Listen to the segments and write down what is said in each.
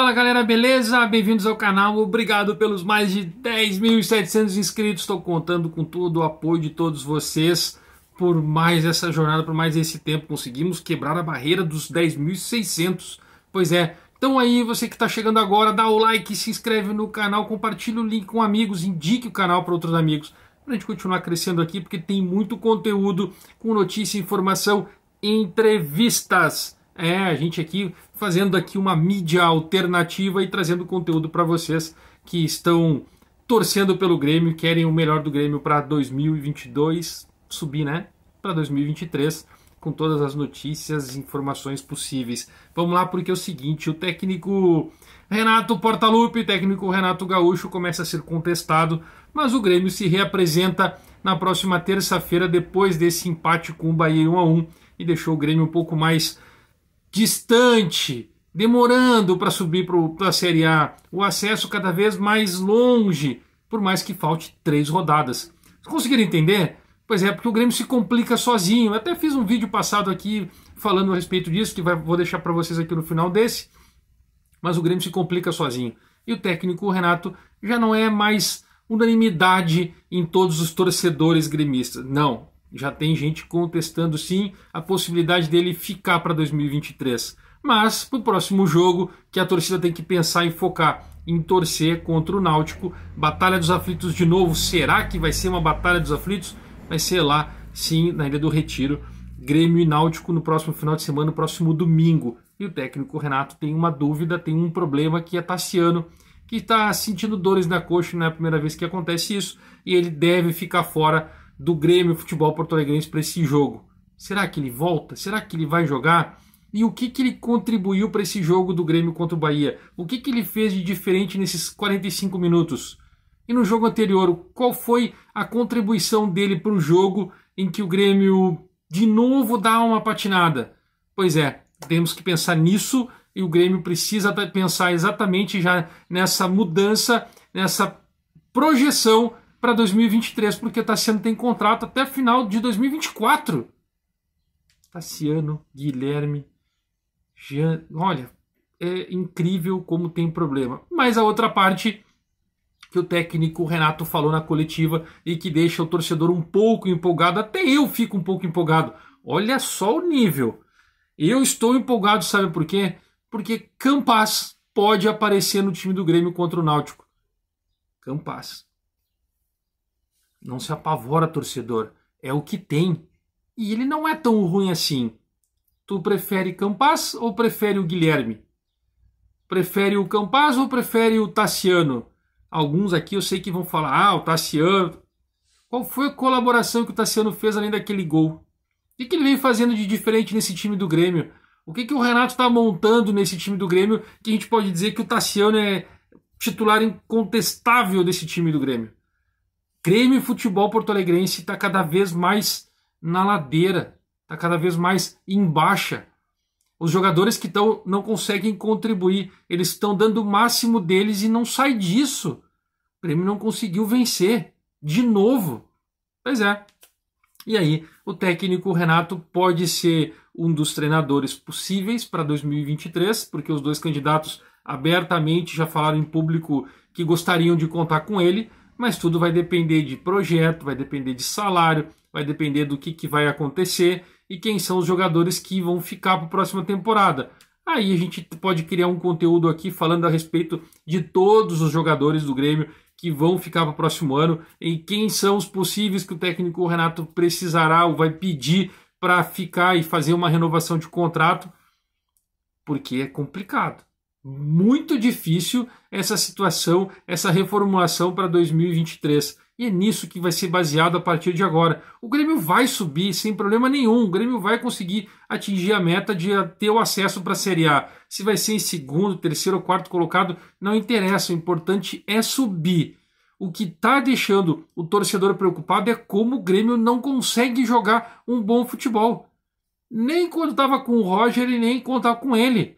Fala galera, beleza? Bem-vindos ao canal, obrigado pelos mais de 10.700 inscritos, estou contando com todo o apoio de todos vocês por mais essa jornada, por mais esse tempo, conseguimos quebrar a barreira dos 10.600, pois é, então aí você que está chegando agora, dá o like, se inscreve no canal, compartilha o link com amigos, indique o canal para outros amigos, para a gente continuar crescendo aqui, porque tem muito conteúdo com notícia, informação, entrevistas. É, a gente aqui fazendo aqui uma mídia alternativa e trazendo conteúdo para vocês que estão torcendo pelo Grêmio, querem o melhor do Grêmio para 2022, subir, né? Para 2023, com todas as notícias e informações possíveis. Vamos lá, porque é o seguinte, o técnico Renato Portaluppi, técnico Renato Gaúcho começa a ser contestado, mas o Grêmio se reapresenta na próxima terça-feira depois desse empate com o Bahia 1 a 1 e deixou o Grêmio um pouco mais distante, demorando para subir para a Série A, o acesso cada vez mais longe, por mais que falte três rodadas. conseguiram entender? Pois é, porque o Grêmio se complica sozinho. Eu até fiz um vídeo passado aqui falando a respeito disso, que vai, vou deixar para vocês aqui no final desse. Mas o Grêmio se complica sozinho. E o técnico Renato já não é mais unanimidade em todos os torcedores gremistas. Não, já tem gente contestando sim a possibilidade dele ficar para 2023. Mas para o próximo jogo, que a torcida tem que pensar e focar em torcer contra o Náutico. Batalha dos Aflitos de novo. Será que vai ser uma Batalha dos Aflitos? Vai ser lá, sim, na Ilha do Retiro. Grêmio e Náutico no próximo final de semana, no próximo domingo. E o técnico Renato tem uma dúvida, tem um problema que é Tassiano, que está sentindo dores na coxa, não é a primeira vez que acontece isso, e ele deve ficar fora do Grêmio Futebol Porto Alegrense para esse jogo. Será que ele volta? Será que ele vai jogar? E o que, que ele contribuiu para esse jogo do Grêmio contra o Bahia? O que, que ele fez de diferente nesses 45 minutos? E no jogo anterior, qual foi a contribuição dele para o jogo em que o Grêmio de novo dá uma patinada? Pois é, temos que pensar nisso e o Grêmio precisa pensar exatamente já nessa mudança, nessa projeção para 2023, porque Tassiano tem contrato até final de 2024. Tassiano, Guilherme, Jean. Olha, é incrível como tem problema. Mas a outra parte que o técnico Renato falou na coletiva e que deixa o torcedor um pouco empolgado, até eu fico um pouco empolgado. Olha só o nível. Eu estou empolgado, sabe por quê? Porque Campas pode aparecer no time do Grêmio contra o Náutico. Campas. Não se apavora, torcedor. É o que tem. E ele não é tão ruim assim. Tu prefere Campas ou prefere o Guilherme? Prefere o Campas ou prefere o Tassiano? Alguns aqui eu sei que vão falar: ah, o Tassiano. Qual foi a colaboração que o Tassiano fez além daquele gol? O que, ele veio fazendo de diferente nesse time do Grêmio? O que, que o Renato está montando nesse time do Grêmio que a gente pode dizer que o Tassiano é titular incontestável desse time do Grêmio? Grêmio e futebol porto-alegrense está cada vez mais na ladeira, está cada vez mais em baixa. Os jogadores que estão não conseguem contribuir, eles estão dando o máximo deles e não sai disso. O Grêmio não conseguiu vencer de novo. Pois é. E aí, o técnico Renato pode ser um dos treinadores possíveis para 2023, porque os dois candidatos abertamente já falaram em público que gostariam de contar com ele mas tudo vai depender de projeto, vai depender de salário, vai depender do que, que vai acontecer e quem são os jogadores que vão ficar para a próxima temporada. Aí a gente pode criar um conteúdo aqui falando a respeito de todos os jogadores do Grêmio que vão ficar para o próximo ano e quem são os possíveis que o técnico Renato precisará ou vai pedir para ficar e fazer uma renovação de contrato, porque é complicado muito difícil essa situação, essa reformulação para 2023. E é nisso que vai ser baseado a partir de agora. O Grêmio vai subir sem problema nenhum. O Grêmio vai conseguir atingir a meta de ter o acesso para a Série A. Se vai ser em segundo, terceiro ou quarto colocado, não interessa. O importante é subir. O que está deixando o torcedor preocupado é como o Grêmio não consegue jogar um bom futebol. Nem quando estava com o Roger e nem contar com ele.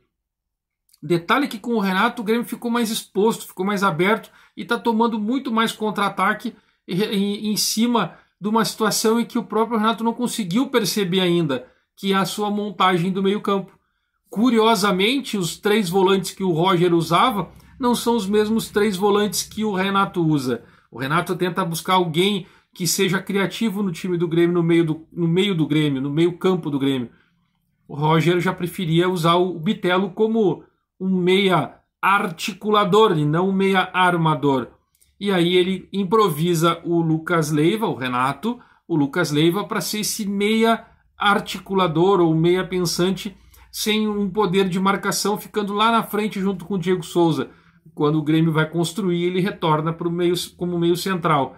Detalhe que com o Renato o Grêmio ficou mais exposto, ficou mais aberto e está tomando muito mais contra-ataque em, em cima de uma situação em que o próprio Renato não conseguiu perceber ainda, que é a sua montagem do meio-campo. Curiosamente, os três volantes que o Roger usava não são os mesmos três volantes que o Renato usa. O Renato tenta buscar alguém que seja criativo no time do Grêmio, no meio do, no meio do Grêmio, no meio campo do Grêmio. O Roger já preferia usar o Bitelo como um meia articulador e não um meia armador. E aí ele improvisa o Lucas Leiva, o Renato, o Lucas Leiva, para ser esse meia articulador ou meia pensante sem um poder de marcação, ficando lá na frente junto com o Diego Souza. Quando o Grêmio vai construir, ele retorna o meio, como meio central.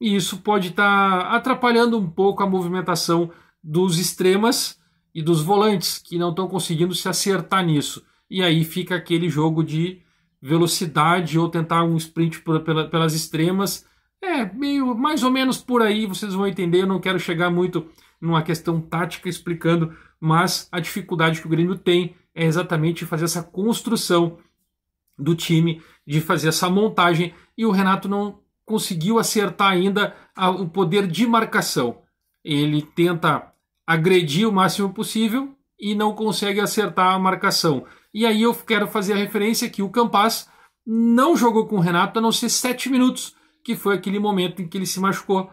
E isso pode estar tá atrapalhando um pouco a movimentação dos extremas e dos volantes, que não estão conseguindo se acertar nisso e aí fica aquele jogo de velocidade ou tentar um sprint por, pela, pelas extremas. É, meio mais ou menos por aí, vocês vão entender. Eu não quero chegar muito numa questão tática explicando, mas a dificuldade que o Grêmio tem é exatamente fazer essa construção do time, de fazer essa montagem, e o Renato não conseguiu acertar ainda a, o poder de marcação. Ele tenta agredir o máximo possível e não consegue acertar a marcação. E aí eu quero fazer a referência que o Campas não jogou com o Renato a não ser sete minutos, que foi aquele momento em que ele se machucou.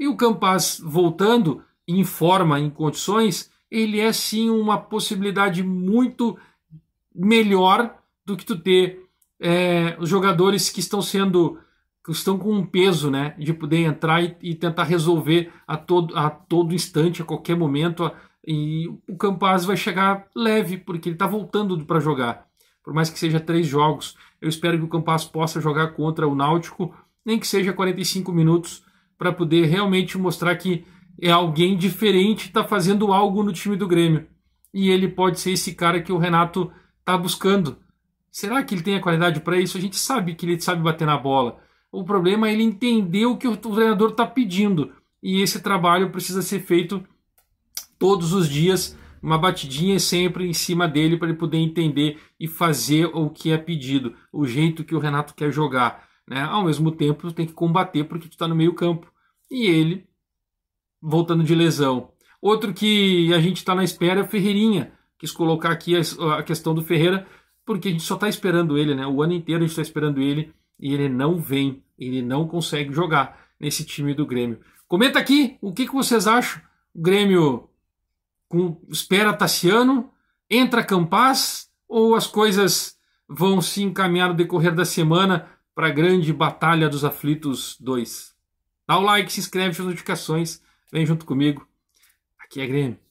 E o Campas voltando em forma, em condições, ele é sim uma possibilidade muito melhor do que tu ter é, os jogadores que estão sendo que estão com um peso, né, de poder entrar e, e tentar resolver a todo, a todo instante, a qualquer momento, a, e o Campaz vai chegar leve, porque ele está voltando para jogar. Por mais que seja três jogos, eu espero que o Campaz possa jogar contra o Náutico, nem que seja 45 minutos, para poder realmente mostrar que é alguém diferente, está fazendo algo no time do Grêmio. E ele pode ser esse cara que o Renato está buscando. Será que ele tem a qualidade para isso? A gente sabe que ele sabe bater na bola. O problema é ele entender o que o treinador está pedindo. E esse trabalho precisa ser feito todos os dias, uma batidinha sempre em cima dele para ele poder entender e fazer o que é pedido, o jeito que o Renato quer jogar. Né? Ao mesmo tempo, tem que combater porque tu está no meio campo. E ele voltando de lesão. Outro que a gente está na espera é o Ferreirinha. Quis colocar aqui a, a questão do Ferreira, porque a gente só está esperando ele, né? O ano inteiro a gente está esperando ele e ele não vem, ele não consegue jogar nesse time do Grêmio. Comenta aqui o que, que vocês acham. O Grêmio com, espera Tassiano, entra Campas ou as coisas vão se encaminhar no decorrer da semana para a grande Batalha dos Aflitos 2? Dá o like, se inscreve, as notificações, vem junto comigo. Aqui é Grêmio.